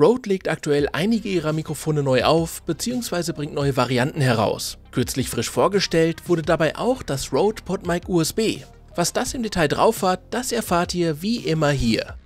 Rode legt aktuell einige ihrer Mikrofone neu auf bzw. bringt neue Varianten heraus. Kürzlich frisch vorgestellt wurde dabei auch das Rode PodMic USB. Was das im Detail drauf hat, das erfahrt ihr wie immer hier.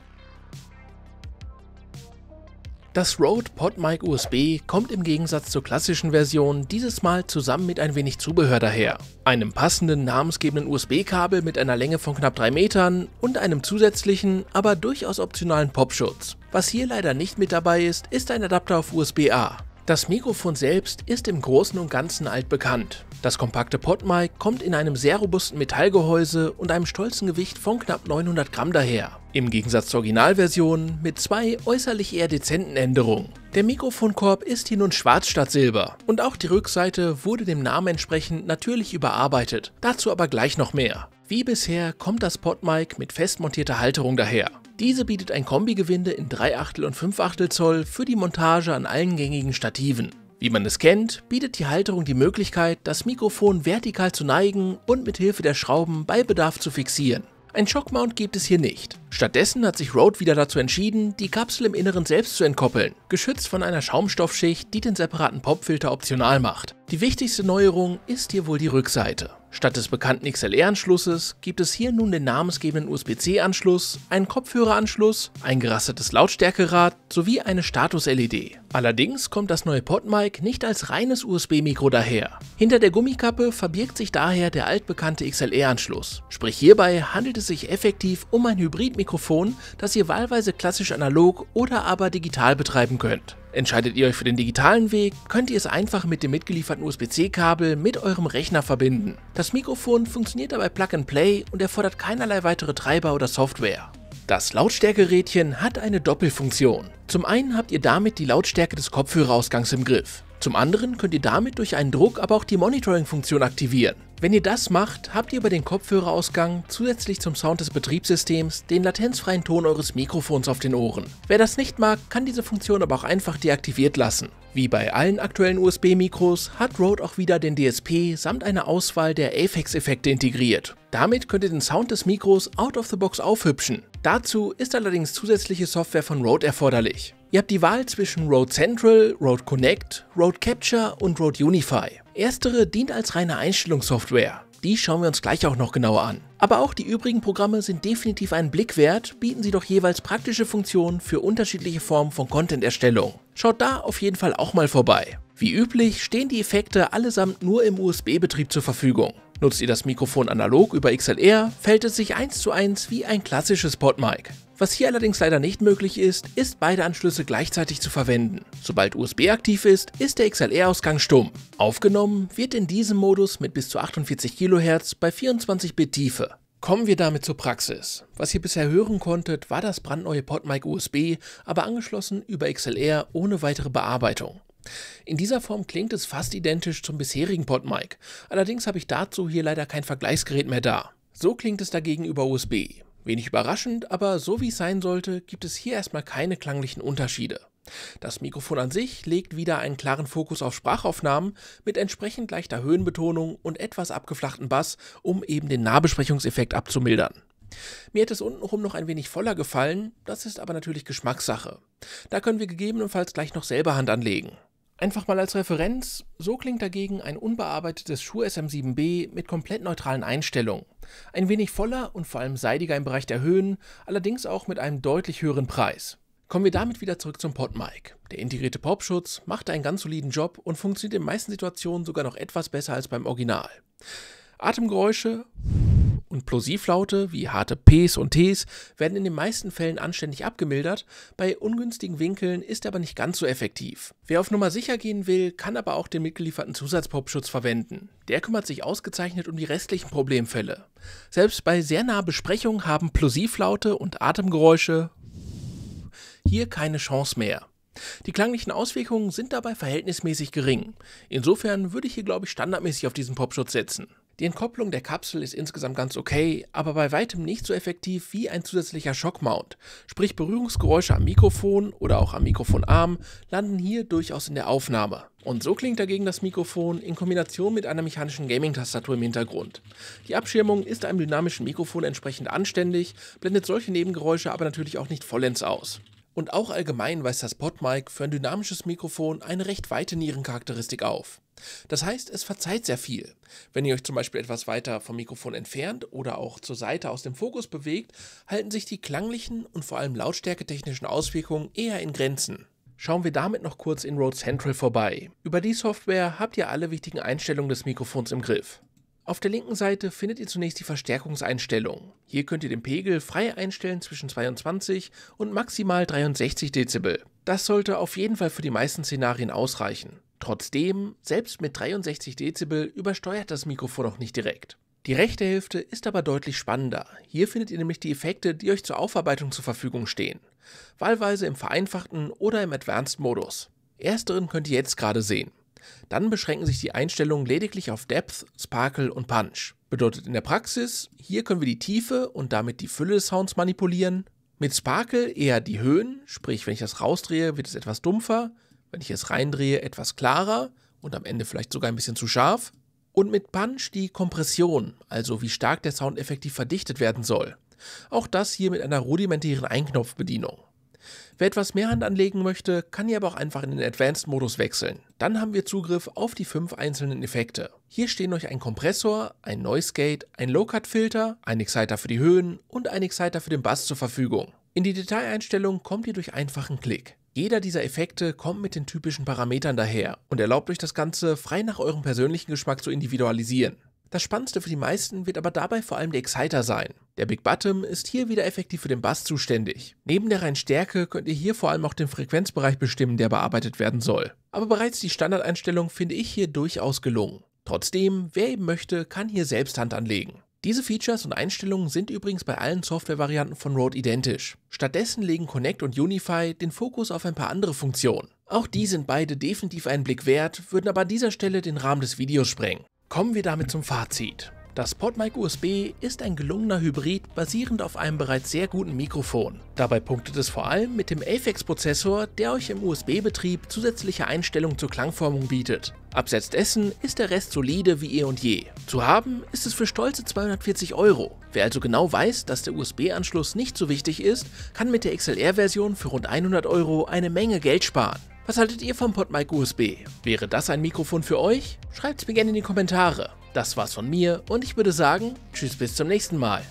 Das Rode PodMic USB kommt im Gegensatz zur klassischen Version dieses Mal zusammen mit ein wenig Zubehör daher. Einem passenden namensgebenden USB-Kabel mit einer Länge von knapp 3 Metern und einem zusätzlichen, aber durchaus optionalen Popschutz. Was hier leider nicht mit dabei ist, ist ein Adapter auf USB-A. Das Mikrofon selbst ist im Großen und Ganzen altbekannt. Das kompakte PodMic kommt in einem sehr robusten Metallgehäuse und einem stolzen Gewicht von knapp 900 Gramm daher. Im Gegensatz zur Originalversion mit zwei äußerlich eher dezenten Änderungen. Der Mikrofonkorb ist hier nun schwarz statt silber und auch die Rückseite wurde dem Namen entsprechend natürlich überarbeitet, dazu aber gleich noch mehr. Wie bisher kommt das Podmic mit festmontierter Halterung daher. Diese bietet ein Kombigewinde in 3 Achtel und 5 Achtel Zoll für die Montage an allen gängigen Stativen. Wie man es kennt, bietet die Halterung die Möglichkeit, das Mikrofon vertikal zu neigen und mit Hilfe der Schrauben bei Bedarf zu fixieren. Ein Shockmount gibt es hier nicht. Stattdessen hat sich Rode wieder dazu entschieden, die Kapsel im Inneren selbst zu entkoppeln, geschützt von einer Schaumstoffschicht, die den separaten Popfilter optional macht. Die wichtigste Neuerung ist hier wohl die Rückseite. Statt des bekannten XLR-Anschlusses gibt es hier nun den namensgebenden USB-C-Anschluss, einen Kopfhöreranschluss, ein gerastetes Lautstärkerad sowie eine Status-LED. Allerdings kommt das neue PodMic nicht als reines USB-Mikro daher. Hinter der Gummikappe verbirgt sich daher der altbekannte XLR-Anschluss. Sprich hierbei handelt es sich effektiv um ein Hybrid-Mikrofon, das ihr wahlweise klassisch analog oder aber digital betreiben könnt. Entscheidet ihr euch für den digitalen Weg, könnt ihr es einfach mit dem mitgelieferten USB-C-Kabel mit eurem Rechner verbinden. Das Mikrofon funktioniert dabei Plug and Play und erfordert keinerlei weitere Treiber oder Software. Das Lautstärkerädchen hat eine Doppelfunktion. Zum einen habt ihr damit die Lautstärke des Kopfhörerausgangs im Griff. Zum anderen könnt ihr damit durch einen Druck aber auch die Monitoring-Funktion aktivieren. Wenn ihr das macht, habt ihr über den Kopfhörerausgang zusätzlich zum Sound des Betriebssystems den latenzfreien Ton eures Mikrofons auf den Ohren. Wer das nicht mag, kann diese Funktion aber auch einfach deaktiviert lassen. Wie bei allen aktuellen USB-Mikros hat Rode auch wieder den DSP samt einer Auswahl der Apex-Effekte integriert. Damit könnt ihr den Sound des Mikros out of the box aufhübschen. Dazu ist allerdings zusätzliche Software von Rode erforderlich. Ihr habt die Wahl zwischen Road Central, Road Connect, Road Capture und Road Unify. Erstere dient als reine Einstellungssoftware. Die schauen wir uns gleich auch noch genauer an. Aber auch die übrigen Programme sind definitiv einen Blick wert, bieten sie doch jeweils praktische Funktionen für unterschiedliche Formen von Content-Erstellung. Schaut da auf jeden Fall auch mal vorbei. Wie üblich stehen die Effekte allesamt nur im USB-Betrieb zur Verfügung. Nutzt ihr das Mikrofon analog über XLR, fällt es sich eins zu eins wie ein klassisches PodMic. Was hier allerdings leider nicht möglich ist, ist beide Anschlüsse gleichzeitig zu verwenden. Sobald USB aktiv ist, ist der XLR-Ausgang stumm. Aufgenommen wird in diesem Modus mit bis zu 48 kHz bei 24 Bit Tiefe. Kommen wir damit zur Praxis. Was ihr bisher hören konntet, war das brandneue PodMic USB, aber angeschlossen über XLR ohne weitere Bearbeitung. In dieser Form klingt es fast identisch zum bisherigen PodMic, allerdings habe ich dazu hier leider kein Vergleichsgerät mehr da. So klingt es dagegen über USB. Wenig überraschend, aber so wie es sein sollte, gibt es hier erstmal keine klanglichen Unterschiede. Das Mikrofon an sich legt wieder einen klaren Fokus auf Sprachaufnahmen mit entsprechend leichter Höhenbetonung und etwas abgeflachten Bass, um eben den Nahbesprechungseffekt abzumildern. Mir hätte es untenrum noch ein wenig voller gefallen, das ist aber natürlich Geschmackssache. Da können wir gegebenenfalls gleich noch selber Hand anlegen. Einfach mal als Referenz, so klingt dagegen ein unbearbeitetes Shure SM7B mit komplett neutralen Einstellungen. Ein wenig voller und vor allem seidiger im Bereich der Höhen, allerdings auch mit einem deutlich höheren Preis. Kommen wir damit wieder zurück zum PodMic. Der integrierte Popschutz macht einen ganz soliden Job und funktioniert in meisten Situationen sogar noch etwas besser als beim Original. Atemgeräusche und Plosivlaute wie harte Ps und Ts werden in den meisten Fällen anständig abgemildert, bei ungünstigen Winkeln ist er aber nicht ganz so effektiv. Wer auf Nummer sicher gehen will, kann aber auch den mitgelieferten Zusatzpopschutz verwenden. Der kümmert sich ausgezeichnet um die restlichen Problemfälle. Selbst bei sehr naher Besprechung haben Plosivlaute und Atemgeräusche hier keine Chance mehr. Die klanglichen Auswirkungen sind dabei verhältnismäßig gering. Insofern würde ich hier, glaube ich, standardmäßig auf diesen Popschutz setzen. Die Entkopplung der Kapsel ist insgesamt ganz okay, aber bei weitem nicht so effektiv wie ein zusätzlicher Schockmount. Sprich Berührungsgeräusche am Mikrofon oder auch am Mikrofonarm landen hier durchaus in der Aufnahme. Und so klingt dagegen das Mikrofon in Kombination mit einer mechanischen Gaming-Tastatur im Hintergrund. Die Abschirmung ist einem dynamischen Mikrofon entsprechend anständig, blendet solche Nebengeräusche aber natürlich auch nicht vollends aus. Und auch allgemein weist das PodMic für ein dynamisches Mikrofon eine recht weite Nierencharakteristik auf. Das heißt, es verzeiht sehr viel. Wenn ihr euch zum Beispiel etwas weiter vom Mikrofon entfernt oder auch zur Seite aus dem Fokus bewegt, halten sich die klanglichen und vor allem lautstärketechnischen Auswirkungen eher in Grenzen. Schauen wir damit noch kurz in Rode Central vorbei. Über die Software habt ihr alle wichtigen Einstellungen des Mikrofons im Griff. Auf der linken Seite findet ihr zunächst die Verstärkungseinstellung. Hier könnt ihr den Pegel frei einstellen zwischen 22 und maximal 63 Dezibel. Das sollte auf jeden Fall für die meisten Szenarien ausreichen. Trotzdem, selbst mit 63 Dezibel übersteuert das Mikrofon noch nicht direkt. Die rechte Hälfte ist aber deutlich spannender. Hier findet ihr nämlich die Effekte, die euch zur Aufarbeitung zur Verfügung stehen. Wahlweise im vereinfachten oder im Advanced Modus. Ersteren könnt ihr jetzt gerade sehen dann beschränken sich die Einstellungen lediglich auf Depth, Sparkle und Punch. Bedeutet in der Praxis, hier können wir die Tiefe und damit die Fülle des Sounds manipulieren. Mit Sparkle eher die Höhen, sprich wenn ich das rausdrehe, wird es etwas dumpfer, wenn ich es reindrehe, etwas klarer und am Ende vielleicht sogar ein bisschen zu scharf. Und mit Punch die Kompression, also wie stark der Sound effektiv verdichtet werden soll. Auch das hier mit einer rudimentären Einknopfbedienung. Wer etwas mehr Hand anlegen möchte, kann hier aber auch einfach in den Advanced-Modus wechseln. Dann haben wir Zugriff auf die fünf einzelnen Effekte. Hier stehen euch ein Kompressor, ein Noise Gate, ein Low-Cut-Filter, ein Exciter für die Höhen und ein Exciter für den Bass zur Verfügung. In die Detaileinstellung kommt ihr durch einfachen Klick. Jeder dieser Effekte kommt mit den typischen Parametern daher und erlaubt euch das Ganze frei nach eurem persönlichen Geschmack zu individualisieren. Das Spannendste für die meisten wird aber dabei vor allem der Exciter sein. Der Big Bottom ist hier wieder effektiv für den Bass zuständig. Neben der reinen Stärke könnt ihr hier vor allem auch den Frequenzbereich bestimmen, der bearbeitet werden soll. Aber bereits die Standardeinstellung finde ich hier durchaus gelungen. Trotzdem, wer eben möchte, kann hier selbst Hand anlegen. Diese Features und Einstellungen sind übrigens bei allen Softwarevarianten von Rode identisch. Stattdessen legen Connect und Unify den Fokus auf ein paar andere Funktionen. Auch die sind beide definitiv einen Blick wert, würden aber an dieser Stelle den Rahmen des Videos sprengen. Kommen wir damit zum Fazit. Das PodMic USB ist ein gelungener Hybrid basierend auf einem bereits sehr guten Mikrofon. Dabei punktet es vor allem mit dem AFEX-Prozessor, der euch im USB-Betrieb zusätzliche Einstellungen zur Klangformung bietet. Abseits dessen ist der Rest solide wie eh und je. Zu haben ist es für stolze 240 Euro. Wer also genau weiß, dass der USB-Anschluss nicht so wichtig ist, kann mit der XLR-Version für rund 100 Euro eine Menge Geld sparen. Was haltet ihr vom PodMic USB? Wäre das ein Mikrofon für euch? Schreibt es mir gerne in die Kommentare. Das war's von mir und ich würde sagen, tschüss bis zum nächsten Mal.